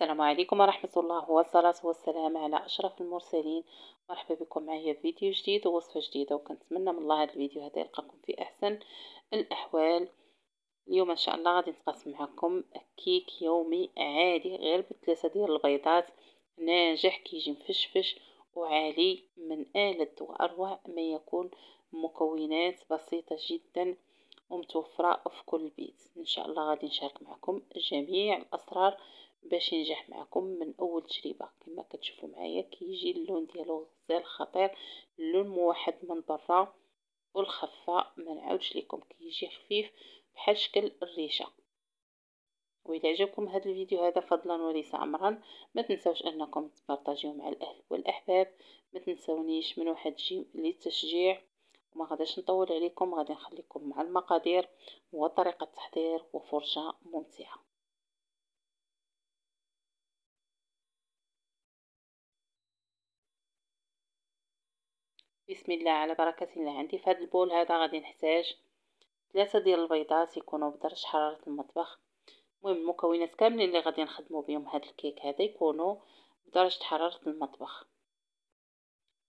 السلام عليكم ورحمة الله والصلاة والسلام على أشرف المرسلين مرحبا بكم معايا في فيديو جديد ووصفة جديدة وكنتمنى من الله هذا الفيديو هذا يلقاكم في أحسن الأحوال اليوم إن شاء الله غادي نتقاسم معكم كيك يومي عادي غير بثلاثة ديال البيضات ناجح كيجي مفشفش وعالي من آلة وأروع ما يكون مكونات بسيطة جدا ومتوفرة في كل بيت إن شاء الله غادي نشارك معكم جميع الأسرار باش ينجح معكم من اول تجربه كما كتشوفوا معايا كيجي اللون ديالو غزال خطير اللون موحد من برا والخفاء ما نعاودش لكم كيجي خفيف بحال شكل الريشه وإذا عجبكم هذا الفيديو هذا فضلا وليس أمرا ما تنساوش أنكم تبارطاجيو مع الأهل والأحباب ما تنساونيش من واحد جيم للتشجيع وما غاداش نطول عليكم غادي نخليكم مع المقادير وطريقة التحضير وفرشه ممتعة بسم الله على بركة الله عندي في هذا البول هذا غادي نحتاج ثلاثة ديال البيضات يكونوا بدرجة حرارة المطبخ المهم المكونات كاملين اللي غادي نخدموا بهم هاد الكيك هذا يكونوا بدرجة حرارة المطبخ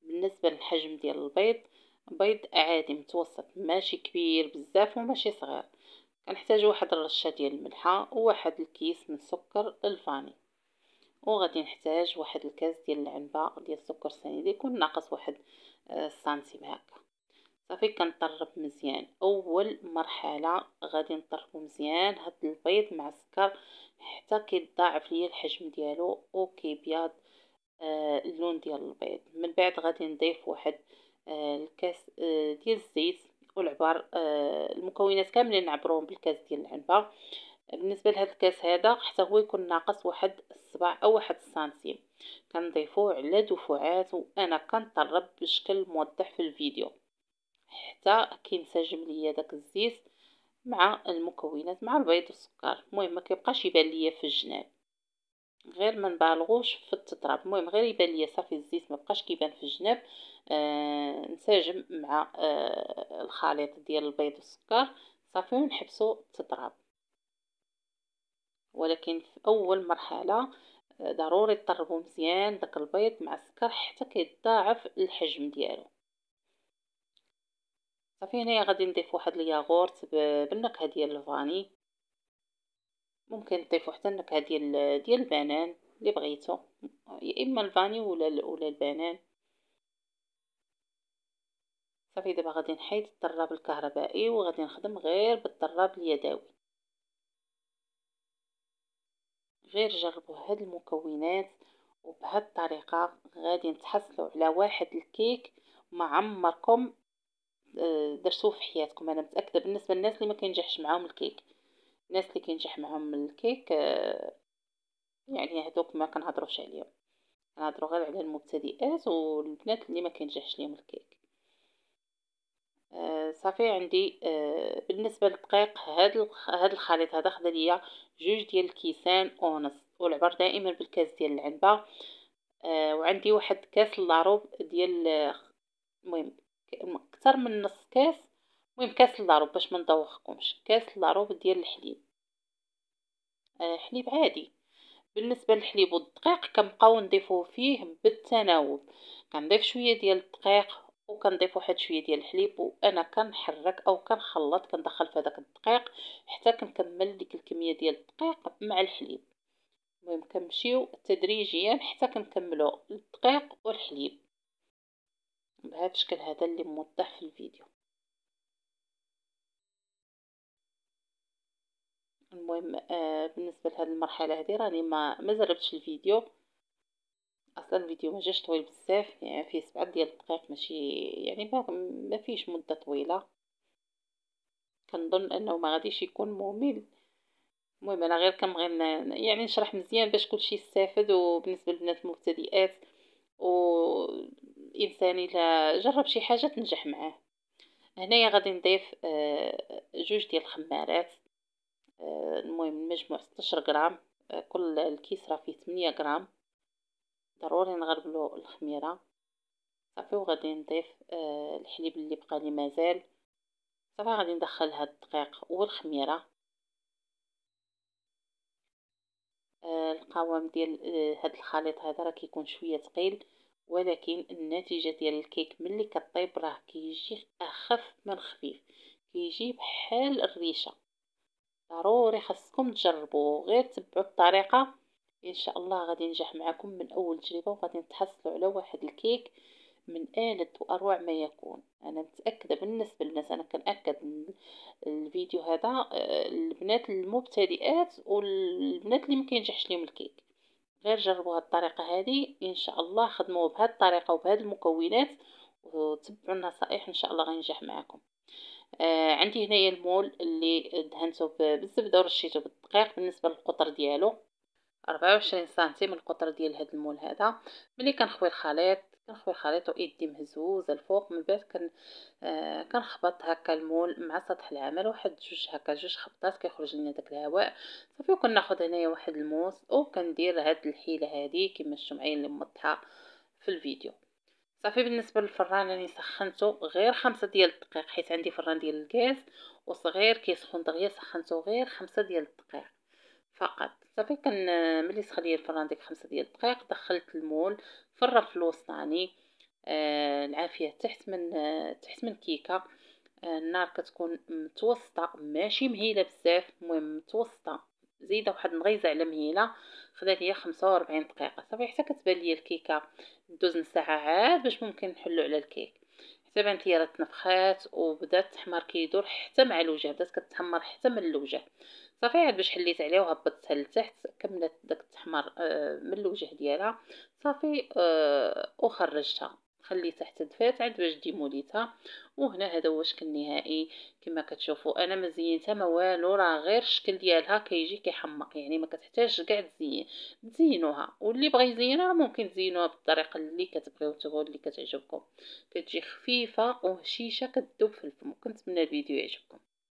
بالنسبة للحجم ديال البيض بيض عادي متوسط ماشي كبير بزاف وماشي صغير كنحتاج واحد الرشة ديال الملحة وواحد الكيس من السكر الفاني وغادي نحتاج واحد الكاس ديال العنبه ديال السكر السنيدي يكون ناقص واحد السنتيم آه، هكا صافي كنطرب مزيان اول مرحله غادي نطربو مزيان هاد البيض مع السكر حتى كيتضاعف ليا الحجم ديالو وكيبيض آه اللون ديال البيض من بعد غادي نضيف واحد آه الكاس آه ديال الزيت والعبار آه المكونات كاملين نعبروهم بالكاس ديال العنبه بالنسبه لهذا الكاس هذا حتى هو يكون ناقص واحد الصباع او واحد السنتيم كنضيفوه على دفعات وانا كنطرب بشكل موضح في الفيديو حتى كينسجم ليا داك الزيت مع المكونات مع البيض والسكر المهم ما كيبقاش يبان ليا في الجناب غير ما نبالغوش في التطراب المهم غير يبان ليا صافي الزيت ما بقاش كيبان في الجناب آه نساجم مع آه الخليط ديال البيض والسكر صافي ونحبسو التطراب ولكن في اول مرحله آه، ضروري تطربو مزيان داك البيض مع السكر حتى كيتضاعف الحجم ديالو صافي هنايا غادي نضيف واحد الياغورت بالنكهه ديال الفاني ممكن تضيفو حتى النكهه ديال ديال البنان اللي بغيتو يا اما الفاني ولا ولا البنان صافي دابا غادي نحيد الطراب الكهربائي وغادي نخدم غير بالطراب اليدوي غير جربوا هاد المكونات وبهاد الطريقة غادي نتحصلوا على واحد الكيك ما عمركم آه، درتوه في حياتكم انا متاكده بالنسبه للناس اللي ما كينجحش معاهم الكيك الناس اللي كينجح معاهم الكيك آه، يعني هذوك ما كنهضروش عليهم كنهضروا غير على المبتدئات والبنات اللي ما كينجحش ليهم الكيك آه، صافي عندي آه، بالنسبه للدقيق هاد الخليط هذا خدا ليا جوج ديال الكيسان ونص والعبر دائما بالكاس ديال العنبه آه، وعندي واحد كاس لاروب ديال المهم اكثر من نص كاس المهم كاس لاروب باش ما كاس لاروب ديال الحليب حليب عادي بالنسبه للحليب والدقيق كنبقاو نضيفو فيه بالتناوب كنضيف شويه ديال الدقيق وكنضيف واحد شويه ديال الحليب وانا كنحرك او كنخلط كندخل في هذاك الدقيق حتى كنكمل ديك الكميه ديال الدقيق مع الحليب المهم كنمشيو تدريجيا حتى كنكملو الدقيق والحليب بهذا الشكل هذا اللي موضح في الفيديو المهم آه بالنسبه لهذه المرحله هذه راني ما ما زربتش الفيديو اصلا الفيديو ما جاش طويل بزاف يعني فيه سبعة ديال الدقائق ماشي يعني ما فيش مده طويله كنظن انه ما غاديش يكون ممل المهم انا غير كنبغي يعني نشرح مزيان باش كلشي يستافد وبالنسبه للبنات المبتدئات الانسان الا جرب شي حاجه تنجح معاه هنايا غادي نضيف آه، جوج ديال الخمارات آه، المهم المجموع 16 غرام آه، كل الكيس راه فيه 8 غرام ضروري نغربلو الخميره صافي وغادي نضيف آه، الحليب اللي بقى لي مازال صافي غادي ندخل هاد الدقيق والخميره آه، القوام ديال آه، هاد الخليط هذا راه كيكون شويه ثقيل ولكن النتيجه ديال الكيك ملي كطيب راه كيجي اخف من خفيف كيجي بحال الريشه ضروري خاصكم تجربوه غير تبعوا الطريقه ان شاء الله غادي ينجح معكم من اول تجربه وغادي تحصلوا على واحد الكيك من آلة وأروع ما يكون أنا متأكدة بالنسبة للناس أنا كنأكد الفيديو هذا آه، البنات المبتدئات والبنات اللي مكينجحش ليهم الكيك غير جربوا هاد الطريقة هذه إن شاء الله خدموا بهاد الطريقة وبهذه المكونات وتبعوا النصائح إن شاء الله غينجح معاكم آه عندي هنايا المول اللي دهنته بالزبدة ورشيته بالدقيق بالنسبة للقطر ديالو 24 وعشرين سنتيم القطر ديال هاد المول هذا ملي كنخوي الخليط كنخوي الخليط وإيدي مهزوزة الفوق من بعد كن آه كنخبط هكا المول مع سطح العمل واحد جوج هكا جوج خبطات كيخرج لنا داك الهواء صافي وكناخذ هنايا واحد الموس وكندير هاد الحيلة هادي كما معايا اللي مطها في الفيديو صافي بالنسبه للفران راني سخنته غير خمسة ديال الدقائق حيت عندي فران ديال الغاز وصغير كيسخن دغيا سخنته غير خمسة ديال الدقائق فقط صافي كان ملي تخلي الفران ديك خمسة ديال الدقائق دخلت المول في الوسطاني ثاني آه، العافيه تحت من تحت من كيكه آه، النار كتكون متوسطه ماشي مهيله بزاف المهم متوسطه زيده واحد نغيزة على مهيله خدات ليا 45 دقيقه صافي حتى كتبان ليا الكيكه دوز نص ساعه عاد باش ممكن نحلو على الكيك حتى بانت ليا راه تنفخات وبدات تحمر كيدور حتى مع الوجه بدات كتحمر حتى من الوجه صافي عاد باش حليت عليها وهبطتها لتحت كملت داك التحمر آه، من الوجه ديالها صافي آه، وخرجتها خليتها حتى دفات عاد باش ديموليتها وهنا هذا هو الشكل النهائي كما كتشوفوا انا ما زينتها ما والو راه غير الشكل ديالها كيجي كيحمق يعني ما كتحتاجش كاع تزين تزينوها واللي بغى يزينها ممكن تزينوها بالطريقه اللي كتبغيو نتوما اللي كتعجبكم كتجي خفيفه وهشيشه كتذوب في الفم كنتمنى الفيديو يعجبكم